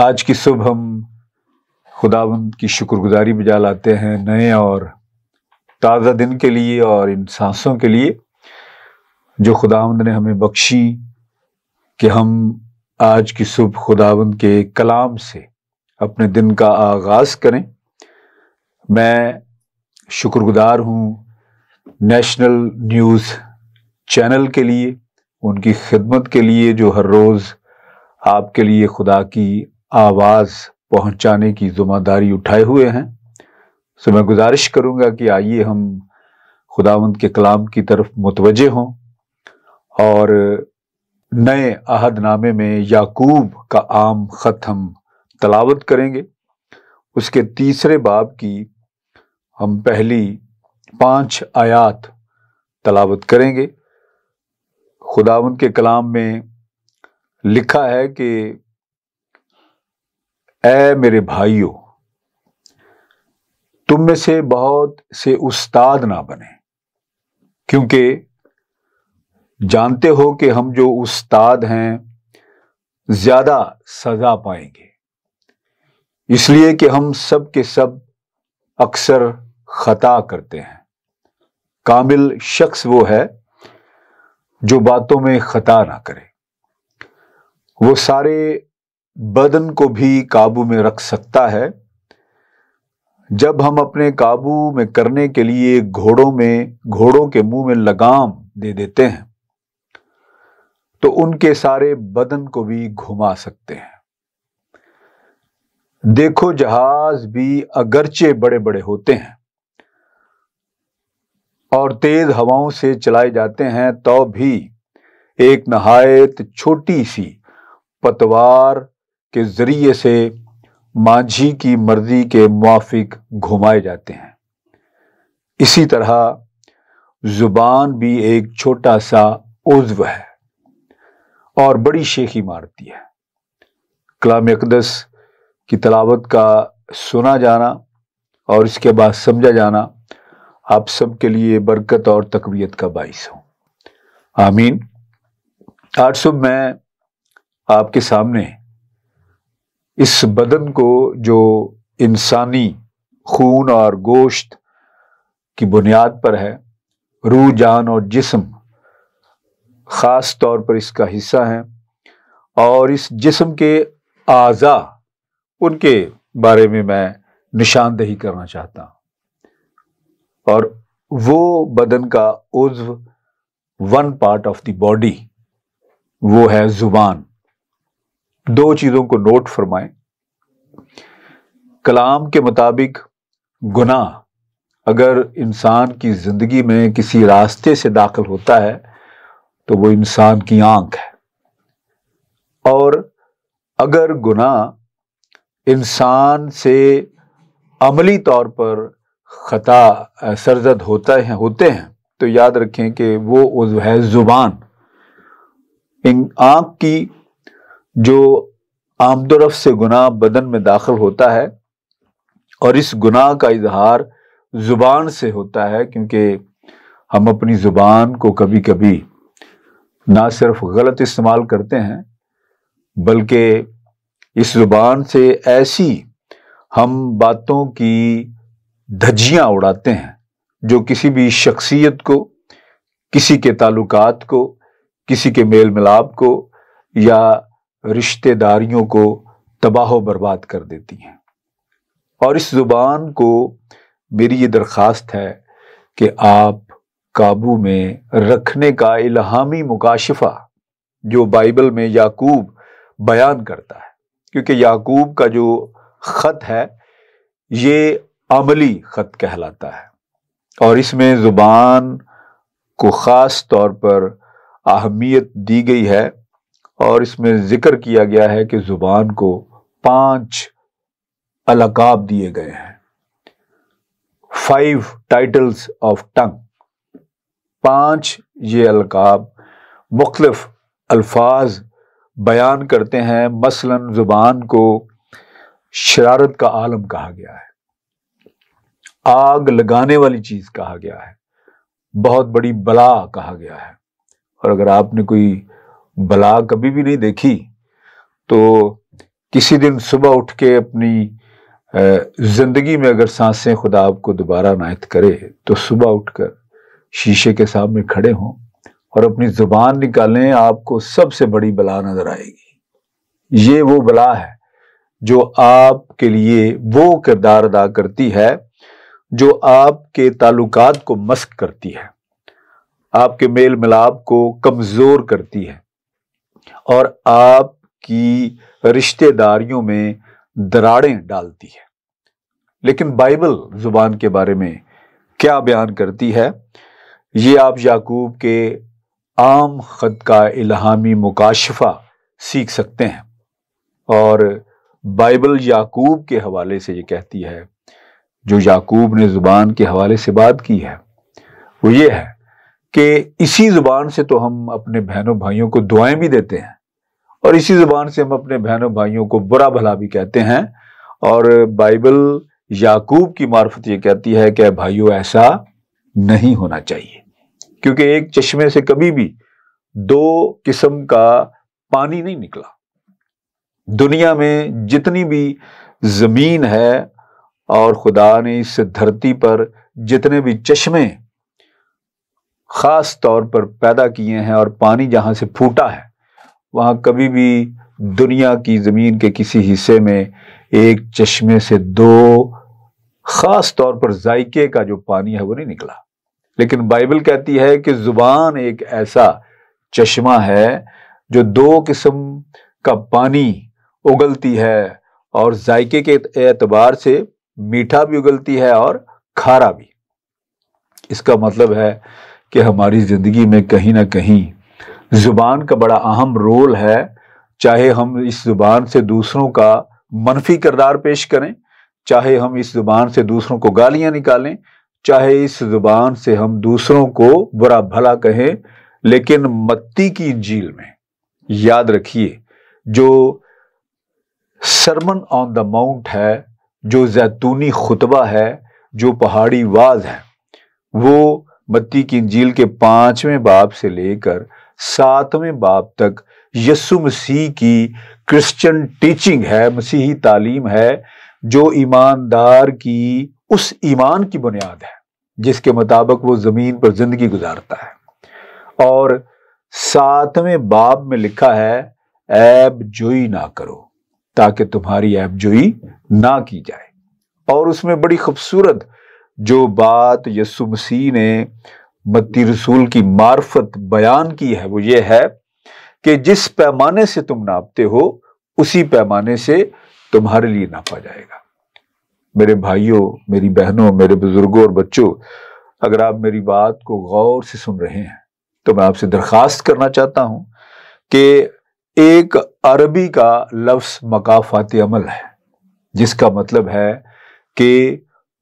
आज की सुबह हम खुदावंद की शुक्रगुजारी बजा लाते हैं नए और ताज़ा दिन के लिए और इन सांसों के लिए जो खुदावंद ने हमें बख्शी कि हम आज की सुबह खुदावंद के कलाम से अपने दिन का आगाज़ करें मैं शुक्रगुजार हूँ नेशनल न्यूज़ चैनल के लिए उनकी खिदमत के लिए जो हर रोज़ आपके लिए खुदा की आवाज पहुंचाने की जिम्मेदारी उठाए हुए हैं सो मैं गुजारिश करूंगा कि आइए हम खुदावंत के कलाम की तरफ मुतवजे हों और नए अहदनामे में याकूब का आम ख़त हम तलावत करेंगे उसके तीसरे बाब की हम पहली पांच आयात तलावत करेंगे खुदावंद के कलाम में लिखा है कि ए मेरे भाइयों तुम में से बहुत से उस्ताद ना बने क्योंकि जानते हो कि हम जो उस्ताद हैं ज़्यादा सज़ा पाएंगे इसलिए कि हम सब के सब अक्सर ख़ता करते हैं कामिल शख्स वो है जो बातों में ख़ता ना करे वो सारे बदन को भी काबू में रख सकता है जब हम अपने काबू में करने के लिए घोड़ों में घोड़ों के मुंह में लगाम दे देते हैं तो उनके सारे बदन को भी घुमा सकते हैं देखो जहाज भी अगरचे बड़े बड़े होते हैं और तेज हवाओं से चलाए जाते हैं तो भी एक नहायत छोटी सी पतवार के ज़रिए से मांझी की मर्जी के मुआफिक घुमाए जाते हैं इसी तरह ज़ुबान भी एक छोटा सा उज्व है और बड़ी शेखी मारती है कलाम अकदस की तलावत का सुना जाना और इसके बाद समझा जाना आप सब के लिए बरकत और तकवीत का बायस हो आमीन आज सुबह मैं आपके सामने इस बदन को जो इंसानी खून और गोश्त की बुनियाद पर है रू जान और जिस्म ख़ास तौर पर इसका हिस्सा है और इस जिस्म के आज़ा उनके बारे में मैं निशानदेही करना चाहता हूँ और वो बदन का उज्व one part of the body वो है ज़ुबान दो चीज़ों को नोट फरमाएं कलाम के मुताबिक गुनाह अगर इंसान की ज़िंदगी में किसी रास्ते से दाखिल होता है तो वो इंसान की आंख है और अगर गुनाह इंसान से अमली तौर पर ख़ता सरजद होता है होते हैं तो याद रखें कि वो उज है ज़ुबान इन की जो आमदोरफ से गुनाह बदन में दाखिल होता है और इस गुनाह का इजहार ज़ुबान से होता है क्योंकि हम अपनी ज़ुबान को कभी कभी ना सिर्फ गलत इस्तेमाल करते हैं बल्कि इस ज़ुबान से ऐसी हम बातों की धज्जियाँ उड़ाते हैं जो किसी भी शख्सियत को किसी के ताल्लुकात को किसी के मेल मिलाप को या रिश्तेदारियों को तबाह बर्बाद कर देती हैं और इस ज़ुबान को मेरी ये दरख्वास्त है कि आप काबू में रखने का इलाहामी मुकाशफा जो बाइबल में याकूब बयान करता है क्योंकि याकूब का जो ख़त है ये अमली ख़त कहलाता है और इसमें ज़ुबान को ख़ास तौर पर अहमियत दी गई है और इसमें ज़िक्र किया गया है कि ज़ुबान को पांच अलकाब दिए गए हैं फाइव टाइटल्स ऑफ टंग पांच ये अलकाब मुख्तफ अल्फाज बयान करते हैं मसलन ज़ुबान को शरारत का आलम कहा गया है आग लगाने वाली चीज़ कहा गया है बहुत बड़ी बला कहा गया है और अगर आपने कोई बला कभी भी नहीं देखी तो किसी दिन सुबह उठ के अपनी ज़िंदगी में अगर सांसें खुदा आपको दोबारा नायत करे तो सुबह उठकर शीशे के सामने खड़े हों और अपनी ज़ुबान निकालें आपको सबसे बड़ी बला नज़र आएगी ये वो बला है जो आपके लिए वो किरदार अदा करती है जो आपके ताल्लुकात को मस्क करती है आपके मेल मिलाप को कमज़ोर करती है और आपकी रिश्तेदारियों में दराड़ें डालती है लेकिन बाइबल ज़ुबान के बारे में क्या बयान करती है ये आप याकूब के आम ख़त का इलाहामी मुकाशफा सीख सकते हैं और बाइबल याकूब के हवाले से ये कहती है जो याकूब ने ज़ुबान के हवाले से बात की है वो ये है कि इसी ज़ुबान से तो हम अपने बहनों भाइयों को दुआएं भी देते हैं और इसी ज़ुबान से हम अपने बहनों भाइयों को बुरा भला भी कहते हैं और बाइबल याकूब की मार्फत ये कहती है कि भाइयों ऐसा नहीं होना चाहिए क्योंकि एक चश्मे से कभी भी दो किस्म का पानी नहीं निकला दुनिया में जितनी भी ज़मीन है और खुदा ने इस धरती पर जितने भी चश्मे ख़ास तौर पर पैदा किए हैं और पानी जहाँ से फूटा है वहाँ कभी भी दुनिया की ज़मीन के किसी हिस्से में एक चश्मे से दो ख़ास तौर पर जायके का जो पानी है वो नहीं निकला लेकिन बाइबल कहती है कि ज़ुबान एक ऐसा चश्मा है जो दो किस्म का पानी उगलती है और जायके के एतबार से मीठा भी उगलती है और खारा भी इसका मतलब है कि हमारी ज़िंदगी में कहीं ना कहीं ज़ुबान का बड़ा अहम रोल है चाहे हम इस ज़ुबान से दूसरों का मनफी करदार पेश करें चाहे हम इस ज़ुबान से दूसरों को गालियाँ निकालें चाहे इस ज़ुबान से हम दूसरों को बुरा भला कहें लेकिन मत्ती की झील में याद रखिए जो सरमन ऑन द माउंट है जो जैतूनी खुतबा है जो पहाड़ी वाज है वो मत्ती की झील के पांचवें बाप से लेकर सातवें बाप तक यसु मसीह की क्रिश्चियन टीचिंग है मसीही तालीम है जो ईमानदार की उस ईमान की बुनियाद है जिसके मुताबिक वो ज़मीन पर ज़िंदगी गुजारता है और सातवें बाब में लिखा है ऐब जोई ना करो ताकि तुम्हारी ऐब जोई ना की जाए और उसमें बड़ी खूबसूरत जो बात यसु मसीह ने मती रसूल की मार्फत बयान की है वो ये है कि जिस पैमाने से तुम नापते हो उसी पैमाने से तुम्हारे लिए नापा जाएगा मेरे भाइयों मेरी बहनों मेरे बुजुर्गों और बच्चों अगर आप मेरी बात को गौर से सुन रहे हैं तो मैं आपसे दरख्वास्त करना चाहता हूं कि एक अरबी का लफ्स मकाफात अमल है जिसका मतलब है कि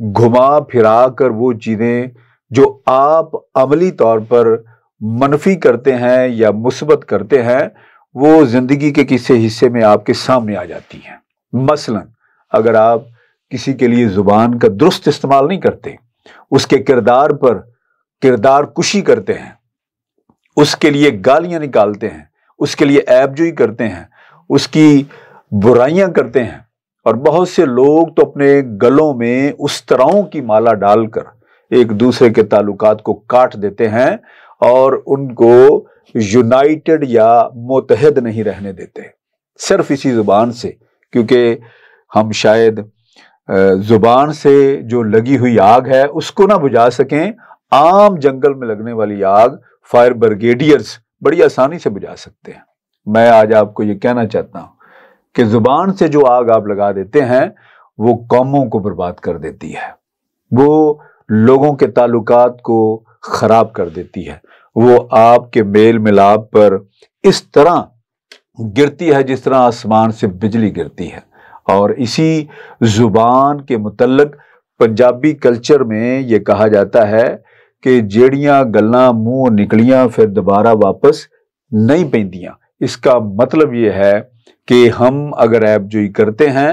घुमा फिरा कर वो चीज़ें जो आप अमली तौर पर मनफी करते हैं या मुस्बत करते हैं वो ज़िंदगी के किसी हिस्से में आपके सामने आ जाती हैं मसलन अगर आप किसी के लिए ज़ुबान का दुरुस्त इस्तेमाल नहीं करते उसके किरदार पर किरदार कुशी करते हैं उसके लिए गालियाँ निकालते हैं उसके लिए ऐबजोई करते हैं उसकी बुराइयाँ करते हैं और बहुत से लोग तो अपने गलों में उस तरहों की माला डालकर एक दूसरे के ताल्लुकात को काट देते हैं और उनको यूनाइटेड या मुतहद नहीं रहने देते सिर्फ इसी ज़ुबान से क्योंकि हम शायद ज़ुबान से जो लगी हुई आग है उसको ना बुझा सकें आम जंगल में लगने वाली आग फायर ब्रिगेडियर्स बड़ी आसानी से बुझा सकते हैं मैं आज आपको ये कहना चाहता हूँ कि जुबान से जो आग आप लगा देते हैं वो कौमों को बर्बाद कर देती है वो लोगों के ताल्लुकात को ख़राब कर देती है वो आपके मेल मिलाप पर इस तरह गिरती है जिस तरह आसमान से बिजली गिरती है और इसी ज़ुबान के मतलब पंजाबी कल्चर में ये कहा जाता है कि जेड़ियाँ गल्ला मुंह निकलियाँ फिर दोबारा वापस नहीं पैंदियाँ इसका मतलब ये है कि हम अगर ऐप जोई करते हैं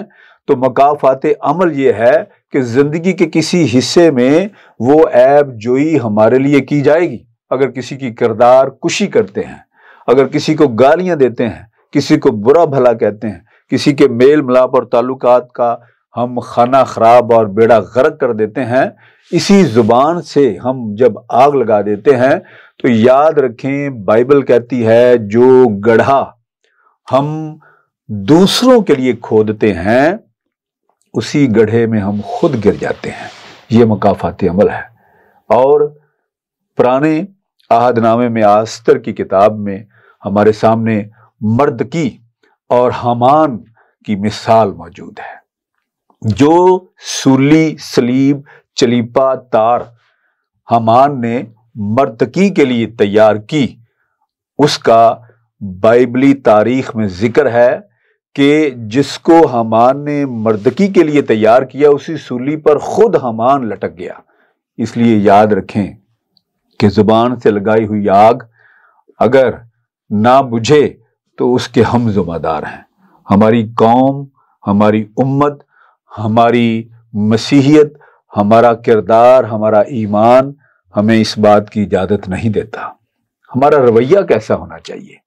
तो मकाफात अमल ये है कि ज़िंदगी के किसी हिस्से में वो ऐप जोई हमारे लिए की जाएगी अगर किसी की किरदार कुशी करते हैं अगर किसी को गालियाँ देते हैं किसी को बुरा भला कहते हैं किसी के मेल मिलाप और ताल्लुक का हम खाना ख़राब और बेड़ा गर्क कर देते हैं इसी ज़ुबान से हम जब आग लगा देते हैं तो याद रखें बाइबल कहती है जो गढ़ा हम दूसरों के लिए खोदते हैं उसी गढ़े में हम खुद गिर जाते हैं ये मकाफाती अमल है और पुराने आहदनामे में आस्तर की किताब में हमारे सामने मर्द की और हमान की मिसाल मौजूद है जो सूली सलीब चलीपा तार हमान ने मर्दकी के लिए तैयार की उसका बाइबली तारीख में जिक्र है कि जिसको हमान ने मर्दकी के लिए तैयार किया उसी सूली पर खुद हमान लटक गया इसलिए याद रखें कि जुबान से लगाई हुई आग अगर ना बुझे तो उसके हम जुम्मेदार हैं हमारी कौम हमारी उम्मत हमारी मसीहियत हमारा किरदार हमारा ईमान हमें इस बात की इजाज़त नहीं देता हमारा रवैया कैसा होना चाहिए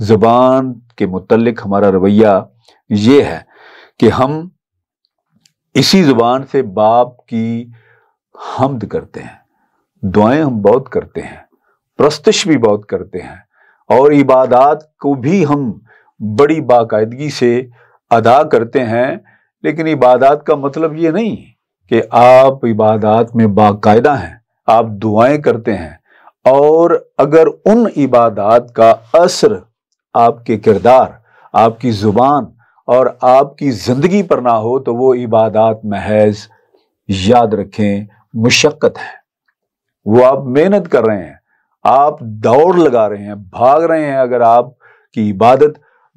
ज़बान के मतलब हमारा रवैया ये है कि हम इसी ज़ुबान से बाप की हमद करते हैं दुआएं हम बहुत करते हैं प्रस्तश भी बहुत करते हैं और इबादात को भी हम बड़ी बाकायदगी से अदा करते हैं लेकिन इबादत का मतलब ये नहीं कि आप इबादात में बाकायदा हैं आप दुआएं करते हैं और अगर उन इबादात का असर आपके किरदार आपकी ज़ुबान और आपकी ज़िंदगी पर ना हो तो वो इबादत महज याद रखें मुशक्क़त है वो आप मेहनत कर रहे हैं आप दौड़ लगा रहे हैं भाग रहे हैं अगर आप की इबादत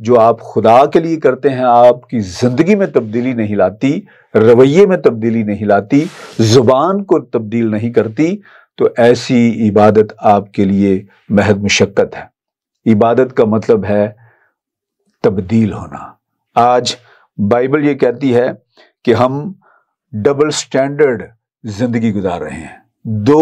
जो आप खुदा के लिए करते हैं आपकी ज़िंदगी में तब्दीली नहीं लाती रवैये में तब्दीली नहीं लाती ज़ुबान को तब्दील नहीं करती तो ऐसी इबादत आपके लिए महद मुशक्क़त है इबादत का मतलब है तब्दील होना आज बाइबल ये कहती है कि हम डबल स्टैंडर्ड जिंदगी गुजार रहे हैं दो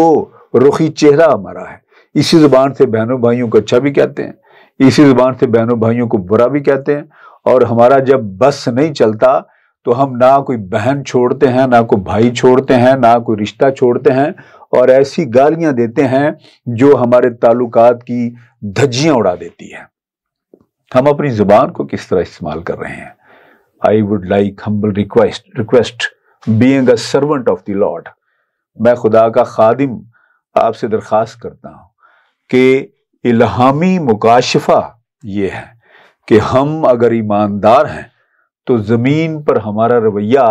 रुखी चेहरा हमारा है इसी जुबान से बहनों भाइयों को अच्छा भी कहते हैं इसी जुबान से बहनों भाइयों को बुरा भी कहते हैं और हमारा जब बस नहीं चलता तो हम ना कोई बहन छोड़ते हैं ना कोई भाई छोड़ते हैं ना कोई रिश्ता छोड़ते हैं और ऐसी गालियां देते हैं जो हमारे ताल्लुकात की धज्जियां उड़ा देती है हम अपनी जुबान को किस तरह इस्तेमाल कर रहे हैं I would like humble request request being a servant of the Lord मैं खुदा का खादिम आपसे दरख्वास्त करता हूं कि इलाहामी मुकाशफा ये है कि हम अगर ईमानदार हैं तो ज़मीन पर हमारा रवैया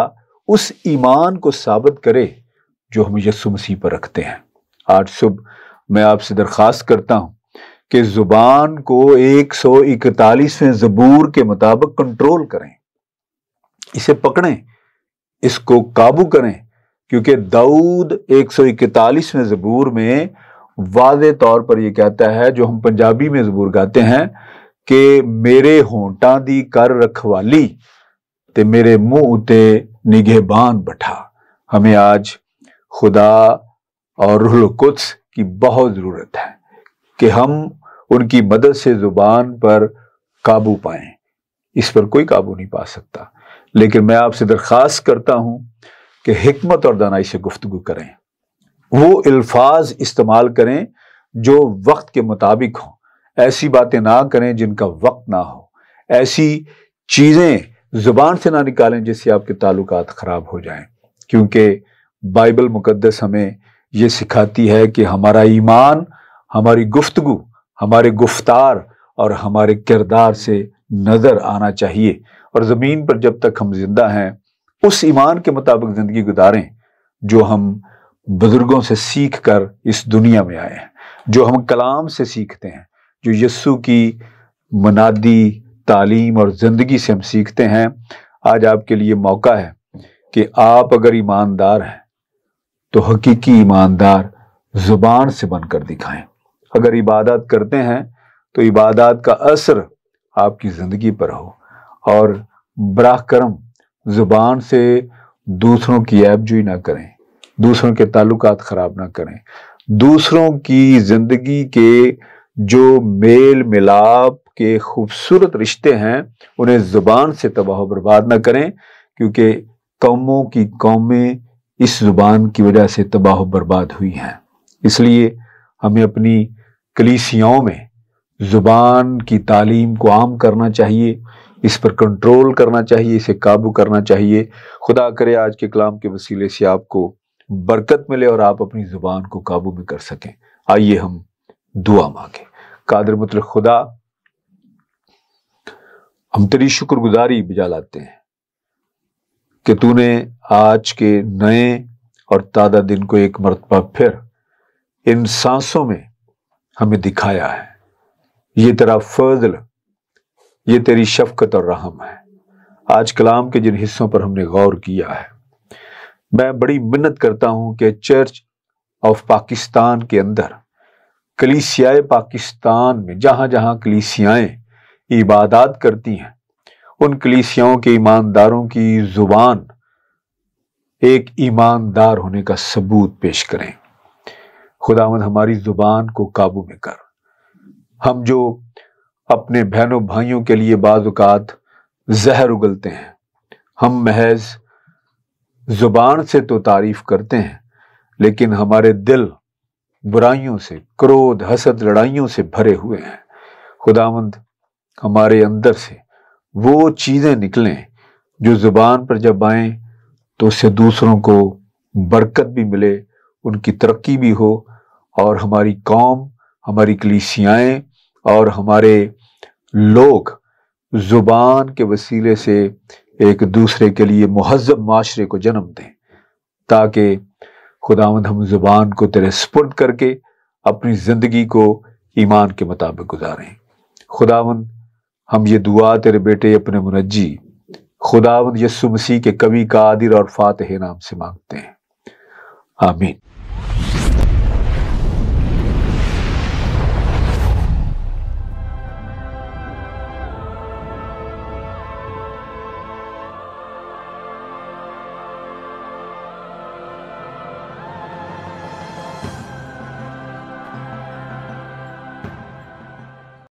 उस ईमान को साबित करे जो हम यसु मसीह पर रखते हैं आज सुबह मैं आपसे दरख्वास्त करता हूं कि ज़ुबान को एक सौ इकतालीसवें ज़बूर के मुताबिक कंट्रोल करें इसे पकड़ें इसको काबू करें क्योंकि दाऊद एक सौ इकतालीसवें ज़बूर में वाज तौर पर यह कहता है जो हम पंजाबी में ज़बूर गाते हैं कि मेरे होंटा दी कर रखवाली ते मेरे मुंह उते निगहबान बैठा हमें आज खुदा और रुहल कुछ की बहुत ज़रूरत है कि हम उनकी मदद से ज़ुबान पर काबू पाए इस पर कोई काबू नहीं पा सकता लेकिन मैं आपसे दरख्वास्त करता हूं कि हमत और दानाई से गुफ्तु करें वो अल्फाज इस्तेमाल करें जो वक्त के मुताबिक हों ऐसी बातें ना करें जिनका वक्त ना हो ऐसी चीज़ें ज़ुबान से ना निकालें जिससे आपके ताल्लुक ख़राब हो जाएं क्योंकि बाइबल मुकद्दस हमें ये सिखाती है कि हमारा ईमान हमारी गुफ्तगु हमारे गुफ्तार और हमारे किरदार से नज़र आना चाहिए और ज़मीन पर जब तक हम जिंदा हैं उस ईमान के मुताबिक ज़िंदगी गुजारें जो हम बुज़ुर्गों से सीख कर इस दुनिया में आए हैं जो हम कलाम से सीखते हैं जो यस्सु की मनादी तालीम और ज़िंदगी से हम सीखते हैं आज आपके लिए मौका है कि आप अगर ईमानदार हैं तो हकीकी ईमानदार ज़ुबान से बनकर दिखाएं अगर इबादत करते हैं तो इबादत का असर आपकी ज़िंदगी पर हो और बराह करम ज़ुबान से दूसरों की जुई ना करें दूसरों के ताल्लुक ख़राब ना करें दूसरों की ज़िंदगी के जो मेल मिलाप के खूबसूरत रिश्ते हैं उन्हें ज़ुबान से तबाह बर्बाद ना करें क्योंकि कौमों की कौमें इस ज़ुबान की वजह से तबाह बर्बाद हुई हैं इसलिए हमें अपनी कलीसियाओं में ज़ुबान की तालीम को आम करना चाहिए इस पर कंट्रोल करना चाहिए इसे काबू करना चाहिए खुदा करे आज के कलाम के वसीले से आपको बरकत मिले और आप अपनी ज़ुबान को काबू में कर सकें आइए हम दुआ मांगे कादर मतलब खुदा हम तेरी शुक्रगुजारी बजा लाते हैं कि तूने आज के नए और ताज़ा दिन को एक मरतबा फिर इन सांसों में हमें दिखाया है ये तेरा फजल ये तेरी शफकत और रहम है आज कलाम के जिन हिस्सों पर हमने गौर किया है मैं बड़ी मिन्नत करता हूं कि चर्च ऑफ पाकिस्तान के अंदर कलीसियाए पाकिस्तान में जहां जहां कलीसियाएं इबादत करती हैं उन कलीसियाओं के ईमानदारों की जुबान एक ईमानदार होने का सबूत पेश करें खुदावंद हमारी जुबान को काबू में कर हम जो अपने बहनों भाइयों के लिए बाज़ात जहर उगलते हैं हम महज जुबान से तो तारीफ करते हैं लेकिन हमारे दिल बुराइयों से क्रोध हसद लड़ाइयों से भरे हुए हैं खुदावंद हमारे अंदर से वो चीज़ें निकलें जो ज़ुबान पर जब आएँ तो उससे दूसरों को बरकत भी मिले उनकी तरक्की भी हो और हमारी कौम हमारी कलीसियाएँ और हमारे लोग ज़ुबान के वसीले से एक दूसरे के लिए महजब माशरे को जन्म दें ताकि खुदावंद हम ज़ुबान को तेरे स्पुर्द करके अपनी ज़िंदगी को ईमान के मुताबिक गुजारें खुदावंद हम ये दुआ तेरे बेटे अपने मुनजी खुदावंद यसु मसीह के कवि कादिर और फातह नाम से मांगते हैं आमीन